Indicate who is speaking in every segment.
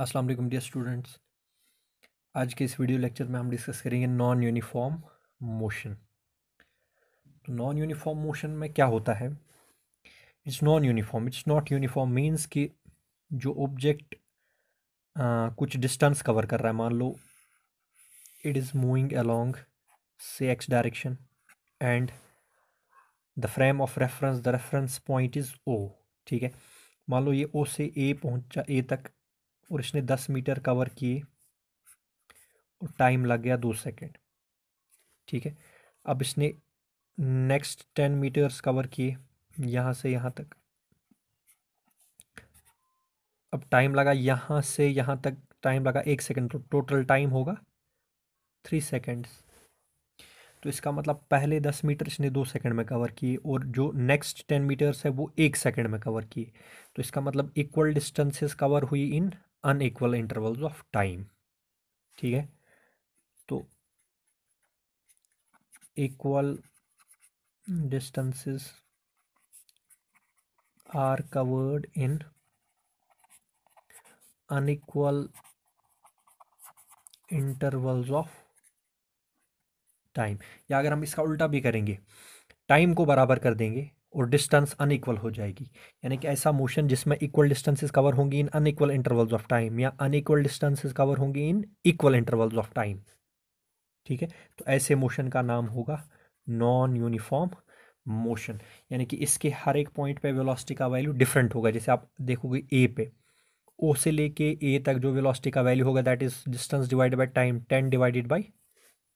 Speaker 1: अस्सलाम वालेकुम dear students आज के इस वीडियो लेक्चर में हम डिस्कस करेंगे नॉन यूनिफॉर्म मोशन तो नॉन यूनिफॉर्म मोशन में क्या होता है it's non uniform it's not uniform means कि जो ऑब्जेक्ट कुछ डिस्टेंस कवर कर रहा है मान लो इट इज़ मूविंग अलोंग से x direction and the frame of reference the reference point is O ठीक है मान लो ये ओ से ए पहुंचा ए तक और इसने दस मीटर कवर किए और टाइम लग गया दो सेकेंड ठीक है अब इसने नेक्स्ट टेन मीटर्स कवर किए यहाँ से यहाँ तक अब टाइम लगा यहाँ से यहाँ तक टाइम लगा एक सेकेंड तो टोटल टाइम होगा थ्री सेकेंड्स तो इसका मतलब पहले दस मीटर इसने दो सेकंड में कवर किए और जो नेक्स्ट टेन मीटर्स है वो एक सेकंड में कवर किए तो इसका मतलब इक्वल डिस्टेंसेस कवर हुई in unequal intervals of time ठीक है तो equal distances are covered in unequal intervals of time या अगर हम इसका उल्टा भी करेंगे टाइम को बराबर कर देंगे और डिस्टेंस अनइक्वल हो जाएगी यानी कि ऐसा मोशन जिसमें इक्वल डिस्टेंसेस कवर होंगी in unequal intervals of time या अनइक्वल डिस्टेंसेस कवर होंगी in equal intervals of time ठीक है तो ऐसे मोशन का नाम होगा नॉन यूनिफॉर्म मोशन यानी कि इसके हर एक पॉइंट पे वेलोसिटी का वैल्यू डिफरेंट होगा जैसे आप देखोगे ए पे ओ से लेके ए तक जो वेलोसिटी का वैल्यू होगा that is distance divided by time ten divided by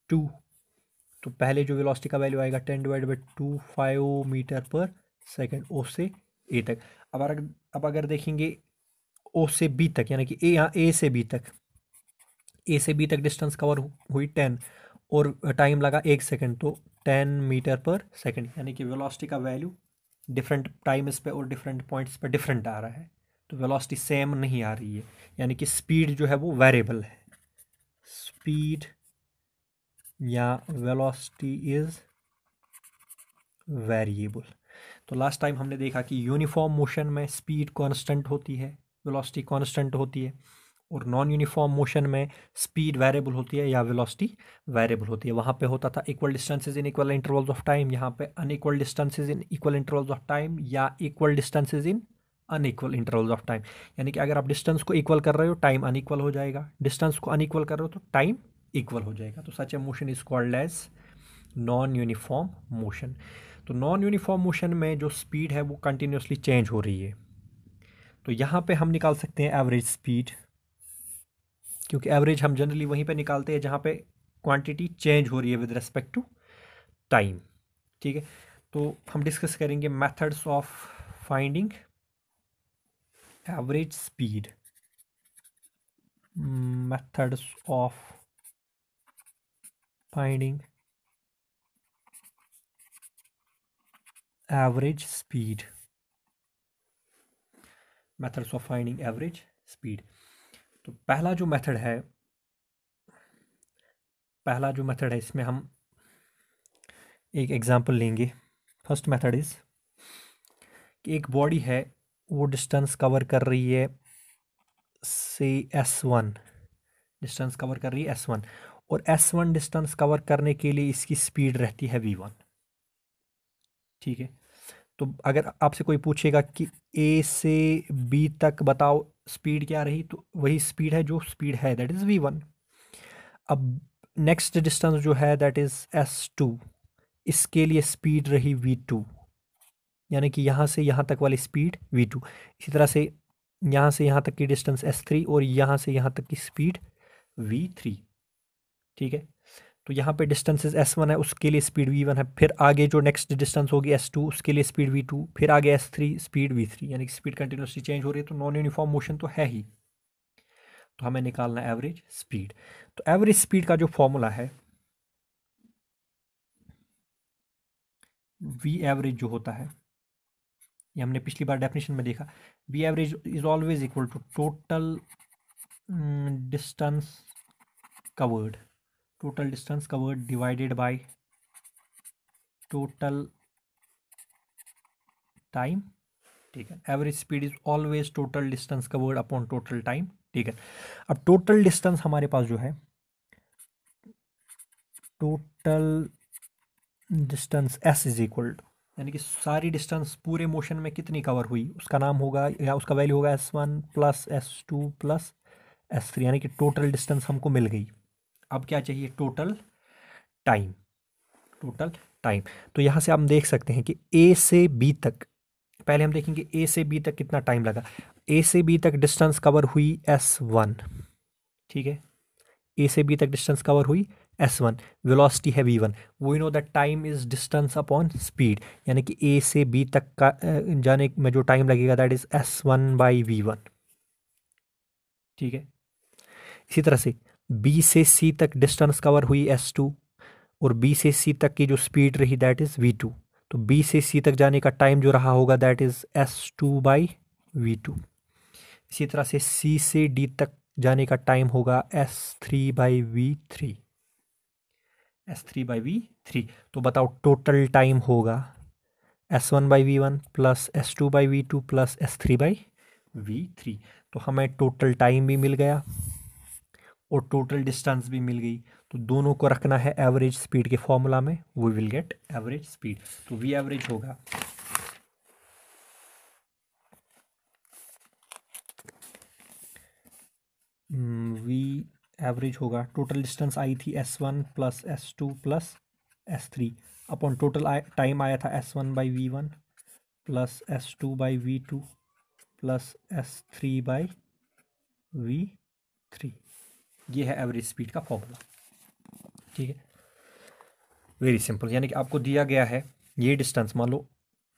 Speaker 1: two तो पहले जो वेलोसिटी का वैल्यू आएगा ten divide by two five metre per second O से ए तक अब अगर अब अगर देखेंगे ओ से बी तक यानी कि ए यहाँ ए से बी तक ए से बी तक डिस्टेंस कवर हुई टेन और टाइम लगा एक सेकेंड तो टेन मीटर पर सेकेंड यानी कि वेलोसिटी का वैल्यू डिफरेंट टाइम्स पे और डिफरेंट पॉइंट्स पे डिफरेंट आ रहा है तो वेलोसिटी सेम नहीं आ रही है यानी कि स्पीड जो है वो वेरिएबल है स्पीड या वेलोसिटी इज़ वेरिएबल तो लास्ट टाइम हमने देखा कि यूनिफॉर्म मोशन में स्पीड कांस्टेंट होती है वेलोसिटी कांस्टेंट होती है और नॉन यूनिफॉर्म मोशन में स्पीड वेरिएबल होती है या वेलोसिटी वेरिएबल होती है वहाँ पे होता था equal distances in equal intervals of time यहाँ पे unequal distances in equal intervals of time या equal distances in unequal intervals of time यानी कि अगर आप डिस्टेंस को इक्वल कर रहे हो टाइम अनइक्वल हो जाएगा डिस्टेंस को अनइक्वल कर रहे हो तो टाइम इक्वल हो जाएगा तो such a motion is called as non uniform motion तो नॉन यूनिफॉर्म मोशन में जो स्पीड है वो कंटिन्यूसली चेंज हो रही है तो यहाँ पे हम निकाल सकते हैं एवरेज स्पीड क्योंकि एवरेज हम जनरली वहीं पे निकालते हैं जहाँ पे क्वांटिटी चेंज हो रही है विद रेस्पेक्ट टू टाइम ठीक है तो हम डिस्कस करेंगे methods of finding average speed methods of finding average speed methods of finding average speed तो पहला जो method है पहला जो method है इसमें हम एक example लेंगे first method is कि एक body है वो distance cover कर रही है से एस वन डिस्टेंस कवर कर रही है एस वन और एस वन डिस्टेंस कवर करने के लिए इसकी स्पीड रहती है वी वन ठीक है तो अगर आपसे कोई पूछेगा कि ए से बी तक बताओ स्पीड क्या रही तो वही स्पीड है जो स्पीड है दैट इज़ वी वन अब नेक्स्ट डिस्टेंस जो है दैट इज़ एस टू इसके लिए स्पीड रही वी टू यानी कि यहाँ से यहाँ तक वाली स्पीड वी टू इसी तरह से यहाँ से यहाँ तक की डिस्टेंस एस थ्री और यहाँ से यहाँ तक की स्पीड वी थ्री ठीक है तो यहाँ पे डिस्टेंसेस एस वन है उसके लिए स्पीड वी वन है फिर आगे जो नेक्स्ट डिस्टेंस होगी एस टू उसके लिए स्पीड वी टू फिर आगे S three speed V three यानी कि स्पीड कंटिन्यूसली चेंज हो रही है तो नॉन यूनिफॉर्म मोशन तो है ही तो हमें निकालना है एवरेज स्पीड तो एवरेज स्पीड का जो फॉर्मूला है वी एवरेज जो होता है ये हमने पिछली बार डेफिनेशन में देखा V average is always equal to total distance covered distance का word divided by total time ठीक है average speed is always total distance covered upon total time ठीक है अब टोटल डिस्टेंस हमारे पास जो है total distance S is equal यानी कि सारी डिस्टेंस पूरे मोशन में कितनी कवर हुई उसका नाम होगा या उसका वैल्यू होगा S one plus S two plus S three यानी कि टोटल डिस्टेंस हमको मिल गई अब क्या चाहिए टोटल टाइम टोटल टाइम तो यहाँ से हम देख सकते हैं कि ए से बी तक पहले हम देखेंगे ए से बी तक कितना टाइम लगा ए से बी तक डिस्टेंस कवर हुई एस वन ठीक है ए से बी तक डिस्टेंस कवर हुई एस वन वेलोसिटी है V one we know that time is distance upon speed यानी कि ए से बी तक का जाने में जो टाइम लगेगा that is S one by V one ठीक है इसी तरह से बी से सी तक डिस्टेंस कवर हुई एस टू और बी से सी तक की जो स्पीड रही दैट इज़ वी टू तो बी से सी तक जाने का टाइम जो रहा होगा that is S two by V two इसी तरह से सी से डी तक जाने का टाइम होगा S three by V three S three by V three तो बताओ टोटल टाइम होगा S one by V one plus S two by V two plus S three by V three तो हमें total time भी मिल गया और total distance भी मिल गई तो दोनों को रखना है एवरेज स्पीड के फॉर्मूला में we will get average speed तो वी एवरेज होगा वी hmm, एवरेज होगा टोटल डिस्टेंस आई थी S one plus S two plus S three upon total time आया था S one by V one plus S two by V two plus S three by V three ये है average speed का formula ठीक है very simple यानी कि आपको दिया गया है ये डिस्टेंस मान लो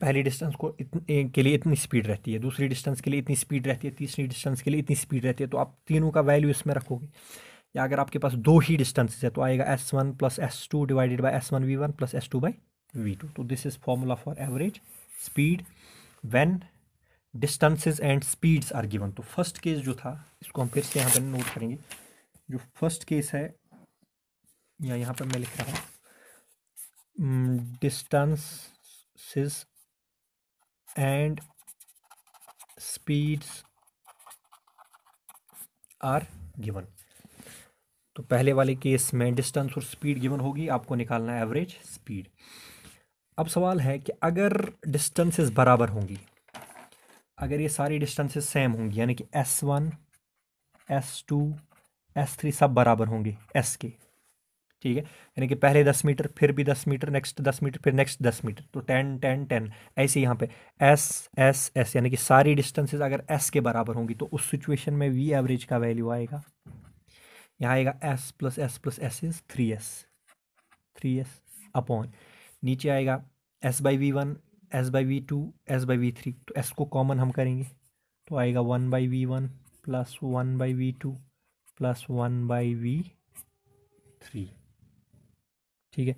Speaker 1: पहली डिस्टेंस को इतने के लिए इतनी स्पीड रहती है दूसरी डिस्टेंस के लिए इतनी स्पीड रहती है तीसरी डिस्टेंस के लिए इतनी स्पीड रहती है तो आप तीनों का वैल्यू इसमें रखोगे या अगर आपके पास दो ही डिस्टेंसेज है तो आएगा S one plus S two divided by S one V one plus S two by V two तो this is formula for average speed when distances and speeds are given तो फर्स्ट केस जो था इसको हम फिर से यहाँ पर नोट करेंगे जो फर्स्ट केस है या यहाँ पर मैं लिख रहा हूँ distances and speeds are given तो पहले वाले केस में डिस्टेंस और स्पीड गिवन होगी आपको निकालना है एवरेज स्पीड अब सवाल है कि अगर डिस्टेंसेस बराबर होंगी अगर ये सारी डिस्टेंसेस सेम होंगी यानी कि S one S two S three सब बराबर होंगे एस के ठीक है यानी कि पहले दस मीटर फिर भी दस मीटर नेक्स्ट दस मीटर फिर नेक्स्ट दस मीटर तो टेन टेन टेन ऐसे यहाँ पे एस एस एस यानी कि सारी डिस्टेंसेज अगर एस के बराबर होंगी तो उस सिचुएशन में वी एवरेज का वैल्यू आएगा यहाँ आएगा S plus S plus S is three S three S upon नीचे आएगा S by V one S by V two S by V three तो एस को कॉमन हम करेंगे तो आएगा one by V one plus one by V two plus one by V three ठीक है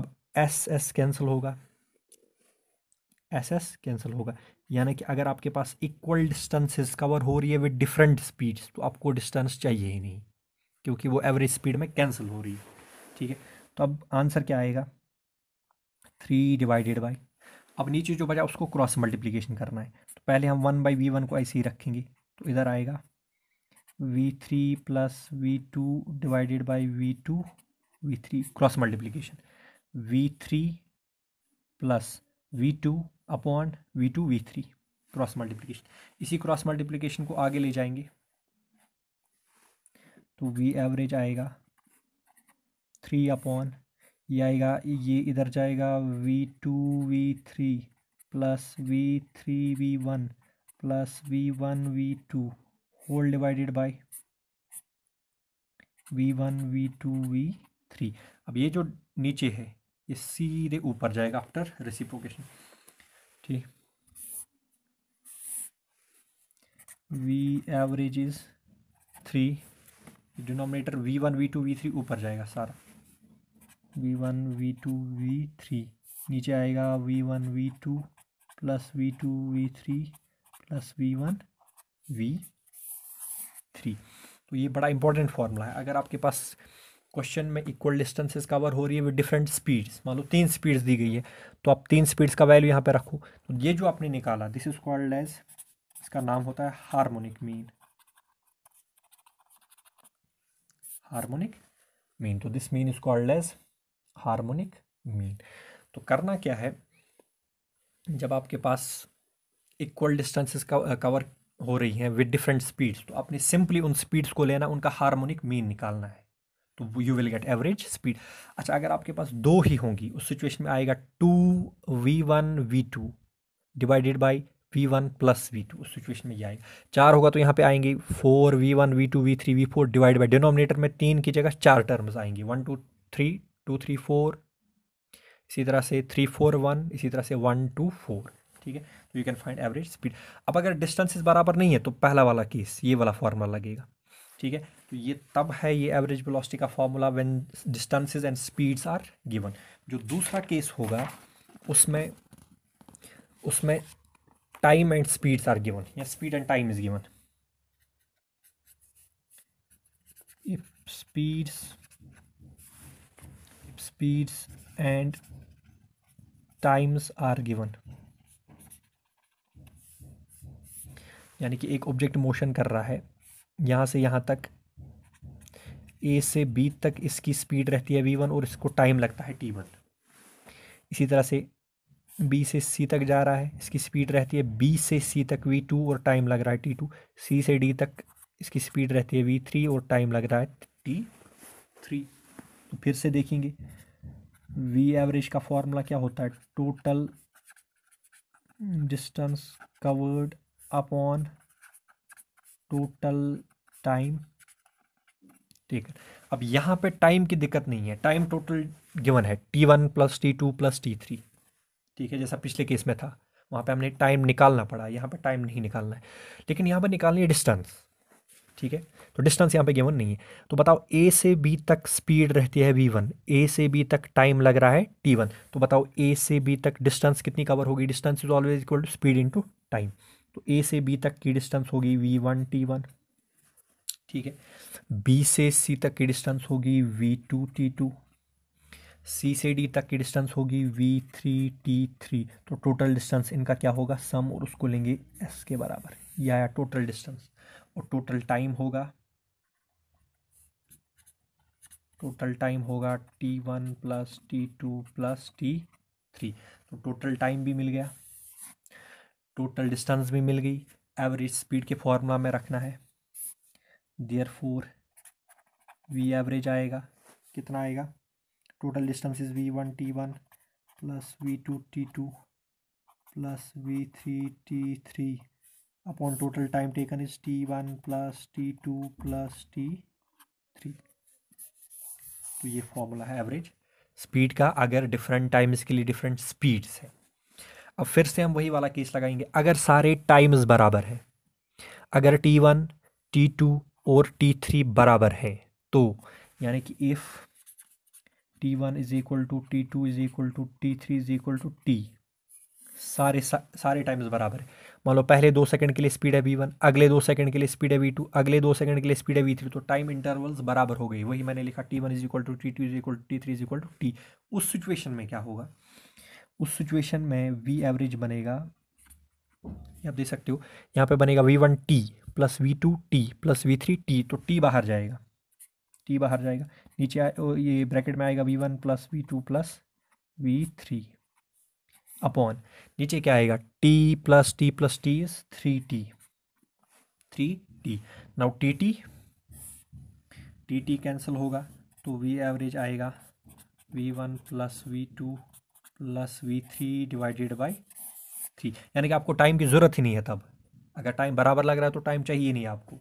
Speaker 1: अब एस एस कैंसिल होगा एस एस कैंसिल होगा यानी कि अगर आपके पास इक्वल डिस्टेंसेस कवर हो रही है विद डिफरेंट स्पीड्स तो आपको डिस्टेंस चाहिए ही नहीं क्योंकि वो एवरेज स्पीड में कैंसिल हो रही है ठीक है तो अब आंसर क्या आएगा थ्री डिवाइडेड बाई अब नीचे जो बचा उसको क्रॉस मल्टीप्लीकेशन करना है तो पहले हम वन बाई वी वन को ऐसे ही रखेंगे तो इधर आएगा V three plus V two divided by V two V three cross multiplication V three plus V two upon V two V three cross multiplication इसी क्रॉस मल्टीप्लीकेशन को आगे ले जाएंगे तो वी एवरेज आएगा थ्री अपॉन ये आएगा ये इधर जाएगा V two V three plus V three V one plus V one V two whole divided by V one V two V three अब ये जो नीचे है ये सीधे ऊपर जाएगा आफ्टर रेसिप्रोकेशन ठीक V average is three denominator V one V two V three ऊपर जाएगा सारा V one V two V three नीचे आएगा V one V two plus V two V three plus V one V three तो ये बड़ा important formula है अगर आपके पास क्वेश्चन में इक्वल डिस्टेंसेस कवर हो रही है विद डिफरेंट स्पीड्स मान लो तीन स्पीड्स दी गई है तो आप तीन स्पीड्स का वैल्यू यहाँ पे रखो तो ये जो आपने निकाला दिस इज कॉल्ड एज इसका नाम होता है हार्मोनिक मीन हार्मोनिक मीन तो this mean is called as harmonic mean तो करना क्या है जब आपके पास इक्वल डिस्टेंसेस कवर हो रही हैं विद डिफरेंट स्पीड्स तो आपने सिंपली उन स्पीड्स को लेना उनका हार्मोनिक मीन निकालना है तो you will get average speed अच्छा अगर आपके पास दो ही होंगी उस सिचुएशन में आएगा two V one V two divided by V one plus V two उस सिचुएशन में ये आएगा चार होगा तो यहाँ पे आएंगे four V one V two V three V four divide by denominator में तीन की जगह चार टर्म्स आएंगे one two three two three four इसी तरह से थ्री फोर वन इसी तरह से वन टू फोर ठीक है तो you can find average speed अब अगर डिस्टेंसिस बराबर नहीं है तो पहला वाला केस ये वाला फार्मूला लगेगा ठीक है तो ये तब है ये एवरेज वेलोसिटी का formula when distances and speeds are given जो दूसरा केस होगा उसमें उसमें time and speeds are given या speed and time is given if speeds speeds and times are given यानी कि एक ऑब्जेक्ट मोशन कर रहा है यहाँ से यहाँ तक ए से बी तक इसकी स्पीड रहती है वी वन और इसको टाइम लगता है टी वन इसी तरह से बी से सी तक जा रहा है इसकी स्पीड रहती है बी से सी तक वी टू और टाइम लग रहा है टी टू सी से डी तक इसकी स्पीड रहती है वी थ्री और टाइम लग रहा है टी थ्री तो फिर से देखेंगे वी एवरेज का फॉर्मूला क्या होता है total distance covered upon total time ठीक है अब यहाँ पे टाइम की दिक्कत नहीं है टाइम टोटल गिवन है T one plus T two plus T three ठीक है जैसा पिछले केस में था वहाँ पे हमने टाइम निकालना पड़ा यहाँ पे टाइम नहीं निकालना है लेकिन यहाँ पर निकालनी है डिस्टेंस ठीक है तो डिस्टेंस यहाँ पे गिवन नहीं है तो बताओ ए से बी तक स्पीड रहती है वी वन ए से बी तक टाइम लग रहा है टी वन तो बताओ ए से बी तक डिस्टेंस कितनी कवर होगी distance is always equal to speed to time तो ए से बी तक की डिस्टेंस होगी वी वन टी वन ठीक है बी से सी तक की डिस्टेंस होगी V two T two C से डी तक की डिस्टेंस होगी वी थ्री टी थ्री तो टोटल डिस्टेंस इनका क्या होगा सम और उसको लेंगे एस के बराबर यह आया टोटल डिस्टेंस और टोटल टाइम होगा टोटल टाइम होगा T one plus T two plus T three तो टोटल टाइम भी मिल गया टोटल डिस्टेंस भी मिल गई एवरेज स्पीड के फॉर्मूला में रखना है देयर फोर वी एवरेज आएगा कितना आएगा total distance is V one T one plus V two T two plus V three T three upon total time taken is T one plus T two plus T three तो ये formula है average speed का अगर different times के लिए different speeds है अब फिर से हम वही वाला केस लगाएंगे अगर सारे टाइम्स बराबर है अगर टी वन टी टू और टी थ्री बराबर है तो यानी कि if T one is equal to T two is equal to T three is equal to T सारे सा, सारे टाइम्स बराबर है मान लो पहले दो सेकंड के लिए स्पीड है वी वन अगले दो सेकंड के लिए स्पीड है वी टू अगले दो सेकंड के लिए स्पीड है वी थ्री तो टाइम इंटरवल्स बराबर हो गई वही मैंने लिखा T one is equal to T two is equal to T three is equal to T उस सिचुएशन में क्या होगा उस सिचुएशन में वी एवरेज बनेगा आप देख सकते हो यहाँ पे बनेगा V one T plus V two T plus V three T तो टी बाहर जाएगा टी बाहर जाएगा नीचे आ, ये ब्रैकेट में आएगा V one plus V two plus V three upon नीचे क्या आएगा T plus T plus T is three T three T now T T T T cancel होगा तो वी एवरेज आएगा V one plus V two plus V three divided by three यानी कि आपको time की ज़रूरत ही नहीं है तब अगर टाइम बराबर लग रहा है तो टाइम चाहिए नहीं आपको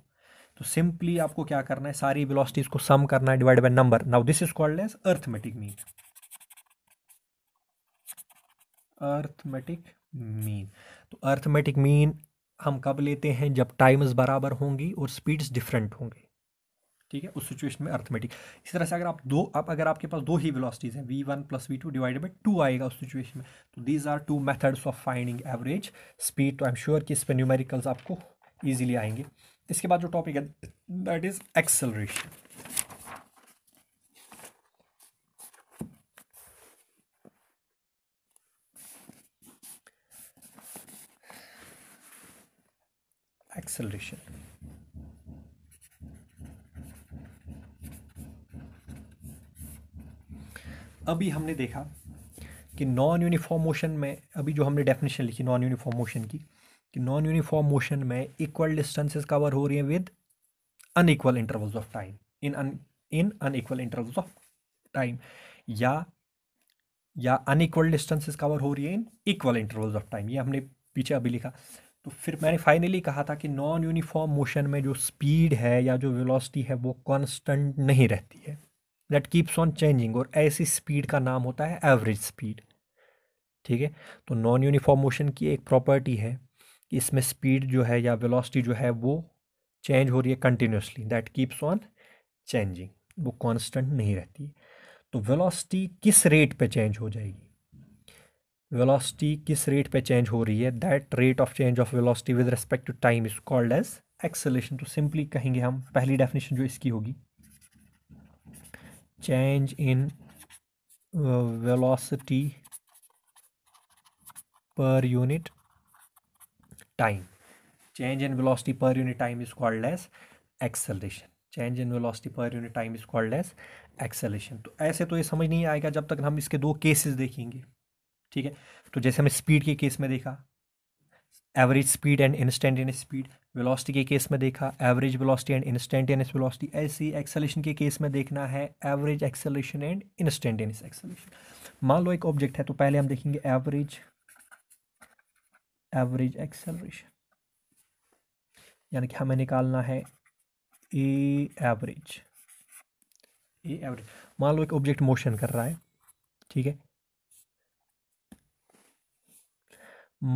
Speaker 1: तो सिंपली आपको क्या करना है सारी वेलोसिटीज़ को सम करना है divide by number now this is called as arithmetic mean arithmetic mean तो अर्थमेटिक मीन हम कब लेते हैं जब टाइम्स बराबर होंगी और स्पीड्स डिफरेंट होंगे ठीक है उस सिचुएशन में अर्थमेटिक इसी तरह से अगर आप दो आप अगर आपके पास दो ही वेलोसिटीज़ हैं V one plus V two divide by two आएगा उस सिचुएशन में तो these are two methods of finding average speed तो आई एम श्योर कि इस पर न्यूमेरिकल्स आपको ईजिली आएंगे इसके बाद जो टॉपिक है दैट इज़ एक्सेलरेशन acceleration अभी हमने देखा कि नॉन यूनिफॉर्म मोशन में अभी जो हमने डेफिनेशन लिखी नॉन यूनिफॉर्म मोशन की कि नॉन यूनिफॉर्म मोशन में इक्वल डिस्टेंसेस कवर हो रही हैं with unequal intervals of time in un in unequal intervals of time या या अनइक्वल डिस्टेंसेस कवर हो रही है in equal intervals of time ये हमने पीछे अभी लिखा तो फिर मैंने फाइनली कहा था कि नॉन यूनिफॉर्म मोशन में जो स्पीड है या जो वेलोसिटी है वो कांस्टेंट नहीं रहती है दैट कीप्स ऑन चेंजिंग और ऐसी स्पीड का नाम होता है एवरेज स्पीड ठीक है तो नॉन यूनिफॉर्म मोशन की एक प्रॉपर्टी है कि इसमें स्पीड जो है या वेलोसिटी जो है वो चेंज हो रही है continuously that keeps on changing वो कांस्टेंट नहीं रहती तो वेलोसिटी किस रेट पे चेंज हो जाएगी वेलोसिटी किस रेट पे चेंज हो रही है that rate of change of velocity with respect to time is called as acceleration तो सिंपली कहेंगे हम पहली डेफिनेशन जो इसकी होगी change in velocity per unit time change in velocity per unit time is called as acceleration change in velocity per unit time is called as acceleration तो ऐसे तो ये समझ नहीं आएगा जब तक हम इसके दो केसेस देखेंगे ठीक है तो जैसे हमें स्पीड के केस में देखा average speed and instantaneous speed velocity के केस में देखा average velocity and instantaneous velocity ऐसी एक्सेलेशन के केस में देखना है average acceleration and instantaneous acceleration मान लो एक ऑब्जेक्ट है तो पहले हम देखेंगे एवरेज एवरेज एक्सेलरेशन यानी कि हमें निकालना है ए एवरेज ए एवरेज मान लो एक ऑब्जेक्ट मोशन कर रहा है ठीक है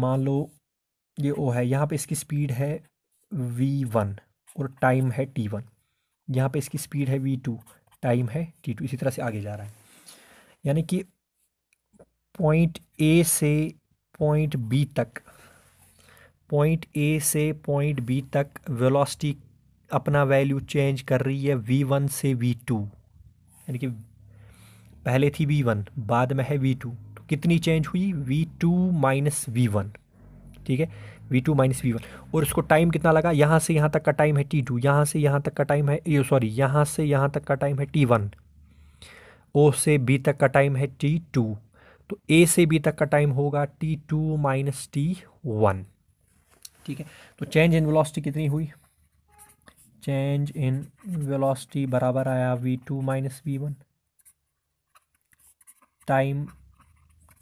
Speaker 1: मान लो ये ओ है यहाँ पे इसकी स्पीड है वी वन और टाइम है टी वन यहाँ पे इसकी स्पीड है वी टू टाइम है टी टू इसी तरह से आगे जा रहा है यानी कि पॉइंट ए से पॉइंट बी तक पॉइंट ए से पॉइंट बी तक वेलोसिटी अपना वैल्यू चेंज कर रही है वी वन से वी टू यानी कि पहले थी वी वन बाद में है वी टू तो कितनी चेंज हुई V two minus V one ठीक है V two minus V one और इसको टाइम कितना लगा यहाँ से यहाँ तक का टाइम है टी टू यहाँ से यहाँ तक का टाइम है ये सॉरी यहाँ से यहाँ तक का टाइम है टी वन ओ से बी तक का टाइम है टी टू तो ए से बी तक का टाइम होगा T two minus T one ठीक है तो चेंज इन वेलोसिटी कितनी हुई चेंज इन वेलोसिटी बराबर आया V two minus V one time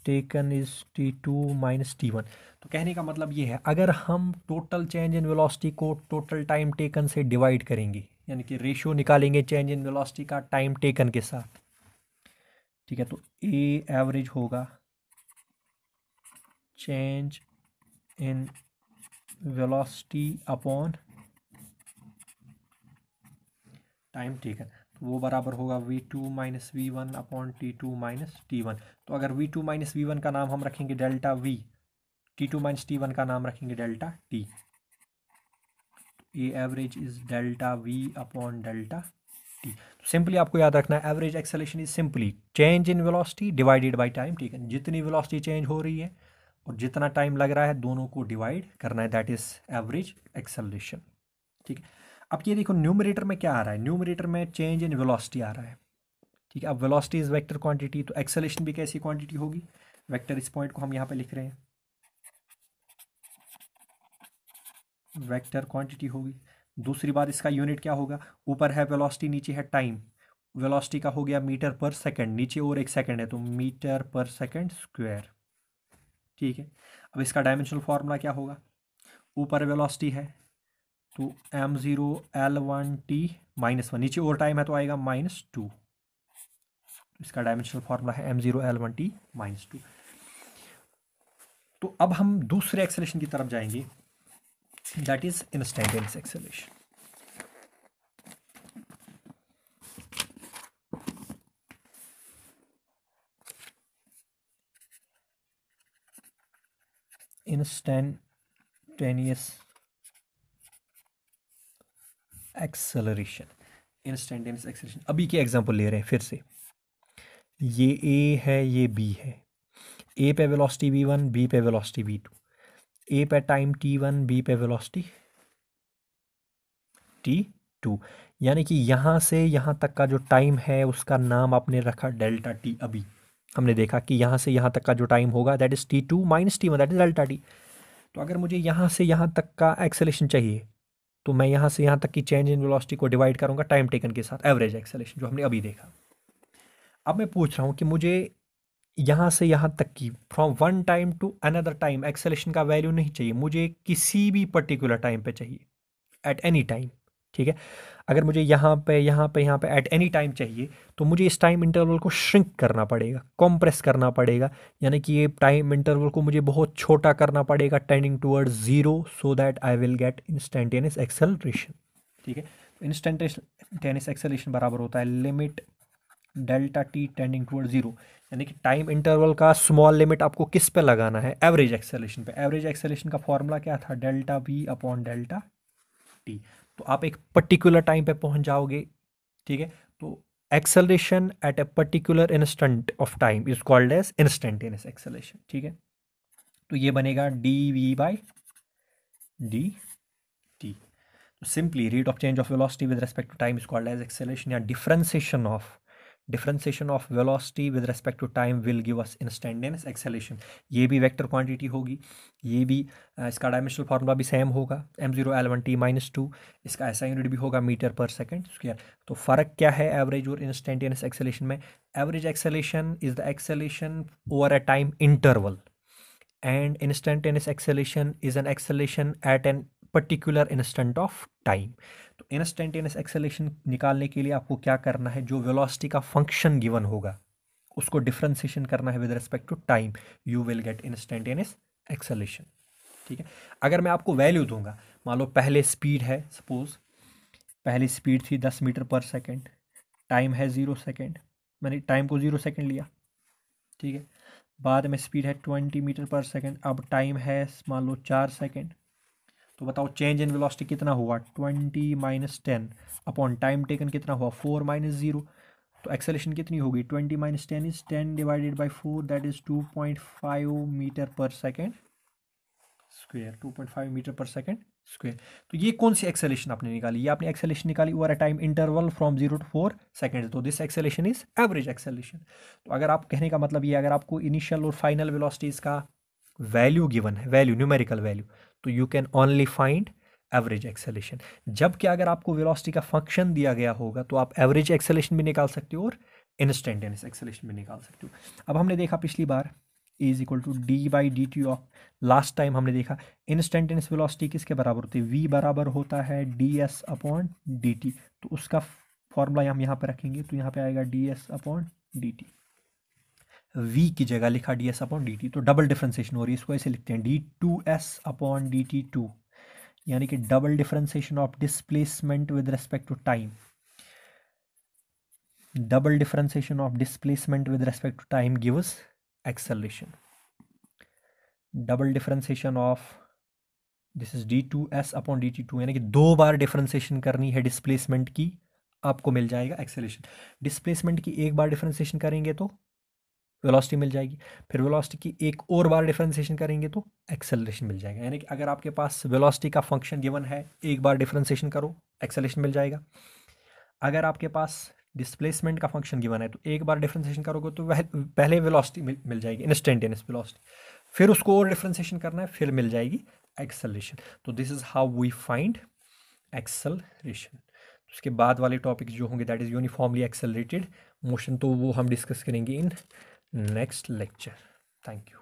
Speaker 1: taken is T two minus T one तो कहने का मतलब ये है अगर हम टोटल चेंज इन वेलोसिटी को टोटल टाइम टेकन से डिवाइड करेंगे यानी कि रेशियो निकालेंगे चेंज इन वेलोसिटी का टाइम टेकन के साथ ठीक है तो ए एवरेज होगा change in velocity upon time taken वो बराबर होगा V two minus V one upon T two minus T one तो अगर V two minus V one का नाम हम रखेंगे delta V T two minus T one का नाम रखेंगे delta T A average is delta V upon delta T simply आपको याद रखना है average acceleration is simply change in velocity divided by time ठीक है जितनी वेलोसिटी चेंज हो रही है और जितना टाइम लग रहा है दोनों को डिवाइड करना है दैट इज एवरेज एक्सेलेशन ठीक है अब ये देखो न्यूमरेटर में क्या आ रहा है न्यूमरेटर में चेंज इन वेलोसिटी आ रहा है ठीक है अब वेलोसिटी इज़ वेक्टर क्वांटिटी तो एक्सेलेशन भी कैसी क्वांटिटी होगी वेक्टर इस पॉइंट को हम यहाँ पे लिख रहे हैं वेक्टर क्वांटिटी होगी दूसरी बात इसका यूनिट क्या होगा ऊपर है वेलोसिटी नीचे है टाइम वेलोसिटी का हो गया मीटर पर सेकंड नीचे और एक सेकंड है तो मीटर पर सेकंड स्क्वायर ठीक है अब इसका डायमेंशनल फॉर्मूला क्या होगा ऊपर वेलोसिटी है तो M zero L one T minus one नीचे ओवर टाइम है तो आएगा माइनस टू इसका डायमेंशनल फार्मूला है M zero L one T minus two तो अब हम दूसरे एक्सेलेशन की तरफ जाएंगे that is instantaneous acceleration instantaneous acceleration instantaneous acceleration अभी के एग्जांपल ले रहे हैं फिर से ये ए है ये बी है ए पे वेलोसिटी वी वन बी पे वेलोसिटी वी टू ए पे टाइम टी वन बी पे वेलोसिटी टी टू यानी कि यहाँ से यहाँ तक का जो टाइम है उसका नाम आपने रखा डेल्टा टी अभी हमने देखा कि यहाँ से यहाँ तक का जो टाइम होगा that is T two minus T one that is delta T तो अगर मुझे यहाँ से यहाँ तक का एक्सेलेशन चाहिए तो मैं यहाँ से यहाँ तक की चेंज इन वेलोसिटी को डिवाइड करूँगा टाइम टेकन के साथ एवरेज एक्सेलेशन जो हमने अभी देखा अब मैं पूछ रहा हूँ कि मुझे यहाँ से यहाँ तक की from one time to another time acceleration का वैल्यू नहीं चाहिए मुझे किसी भी पर्टिकुलर टाइम पे चाहिए एट एनी टाइम ठीक है अगर मुझे यहाँ पे यहाँ पे यहाँ पे एट एनी टाइम चाहिए तो मुझे इस टाइम इंटरवल को श्रिंक करना पड़ेगा कॉम्प्रेस करना पड़ेगा यानी कि ये टाइम इंटरवल को मुझे बहुत छोटा करना पड़ेगा tending toward zero so that I will get instantaneous acceleration ठीक है तो इंस्टेंटेनियस एक्सेलरेशन बराबर होता है limit delta T tending toward zero यानी कि टाइम इंटरवल का स्मॉल लिमिट आपको किस पे लगाना है एवरेज एक्सेलेशन पे एवरेज एक्सेलेशन का फॉर्मूला क्या था delta V upon delta T तो आप एक पर्टिकुलर टाइम पे पहुंच जाओगे ठीक है तो acceleration at a particular instant of time is called as instantaneous acceleration ठीक है तो ये बनेगा D V by D T simply rate of change of velocity with respect to time is called as acceleration या differentiation of differentiation of velocity with respect to time will give us instantaneous acceleration ये भी vector quantity होगी ये भी इसका dimensional formula भी same होगा M zero L one T minus two इसका ऐसा यूनिट भी होगा मीटर पर सेकेंड स्क्वायर तो फ़र्क क्या है एवरेज और इंस्टेंटेनियस एक्सेलेशन में average acceleration is the acceleration over a time interval and instantaneous acceleration is an acceleration at an particular instant of time instantaneous acceleration निकालने के लिए आपको क्या करना है जो वेलोसिटी का फंक्शन गिवन होगा उसको डिफ्रेंसिएशन करना है with respect to time you will get instantaneous acceleration ठीक है अगर मैं आपको वैल्यू दूंगा मान लो पहले स्पीड है सपोज पहले स्पीड थी दस मीटर पर सेकेंड टाइम है ज़ीरो सेकेंड मैंने टाइम को ज़ीरो सेकेंड लिया ठीक है बाद में स्पीड है ट्वेंटी मीटर पर सेकेंड अब टाइम है मान लो चार सेकेंड तो बताओ चेंज इन वेलोसिटी कितना हुआ twenty minus ten upon time taken कितना हुआ फोर माइनस ज़ीरो तो एक्सेलेशन कितनी होगी twenty minus ten is ten divided by four that is two point five metre per second square two point five metre per second square तो ये कौन सी acceleration आपने निकाली ये आपने एक्सेलेशन निकाली over a time interval from zero to four second तो this acceleration is average acceleration तो अगर आप कहने का मतलब ये अगर आपको इनिशियल और फाइनल वेलोसिटीज़ का वैल्यू गिवन है वैल्यू न्यूमेरिकल वैल्यू तो you can only find average acceleration जबकि अगर आपको वेलोसिटी का फंक्शन दिया गया होगा तो आप एवरेज एक्सेलेशन भी निकाल सकते हो और इंस्टेंटेनियस एक्सेलेशन भी निकाल सकते हो अब हमने देखा पिछली बार is equal to D by D T of last time हमने देखा इंस्टेंटेनियस वेलोसिटी किसके बराबर होती है वी बराबर होता है D S upon D T तो उसका फॉर्मूला हम यहाँ पर रखेंगे तो यहाँ पर आएगा D S upon D T V की जगह लिखा डी एस अपॉन डी तो डबल डिफ्रेंसीशन हो रही है इसको ऐसे लिखते हैं D two S upon D T two यानी कि double differentiation of displacement with respect to time double differentiation of displacement with respect to time gives acceleration double differentiation of this is D two S upon D T two यानी कि दो बार differentiation करनी है displacement की आपको मिल जाएगा acceleration displacement की एक बार डिफ्रेंसेशन करेंगे तो वेलोसिटी मिल जाएगी फिर वेलोसिटी की एक और बार डिफ्रेंसिएशन करेंगे तो एक्सेलरेशन मिल जाएगा यानी कि अगर आपके पास वेलोसिटी का फंक्शन गिवन है एक बार डिफ्रेंसिएशन करो एक्सेलरेशन मिल जाएगा अगर आपके पास डिस्प्लेसमेंट का फंक्शन गिवन है तो एक बार डिफ्रेंसिएशन करोगे तो वह पहले वेलोसिटी मिल, जाएगी इंस्टेंटेनियस वेलोसिटी फिर उसको और डिफ्रेंसिएशन करना है फिर मिल जाएगी एक्सेलरेशन तो this is how we find acceleration उसके बाद वाले टॉपिक जो होंगे that is uniformly accelerated motion तो वो हम डिस्कस करेंगे इन next lecture thank you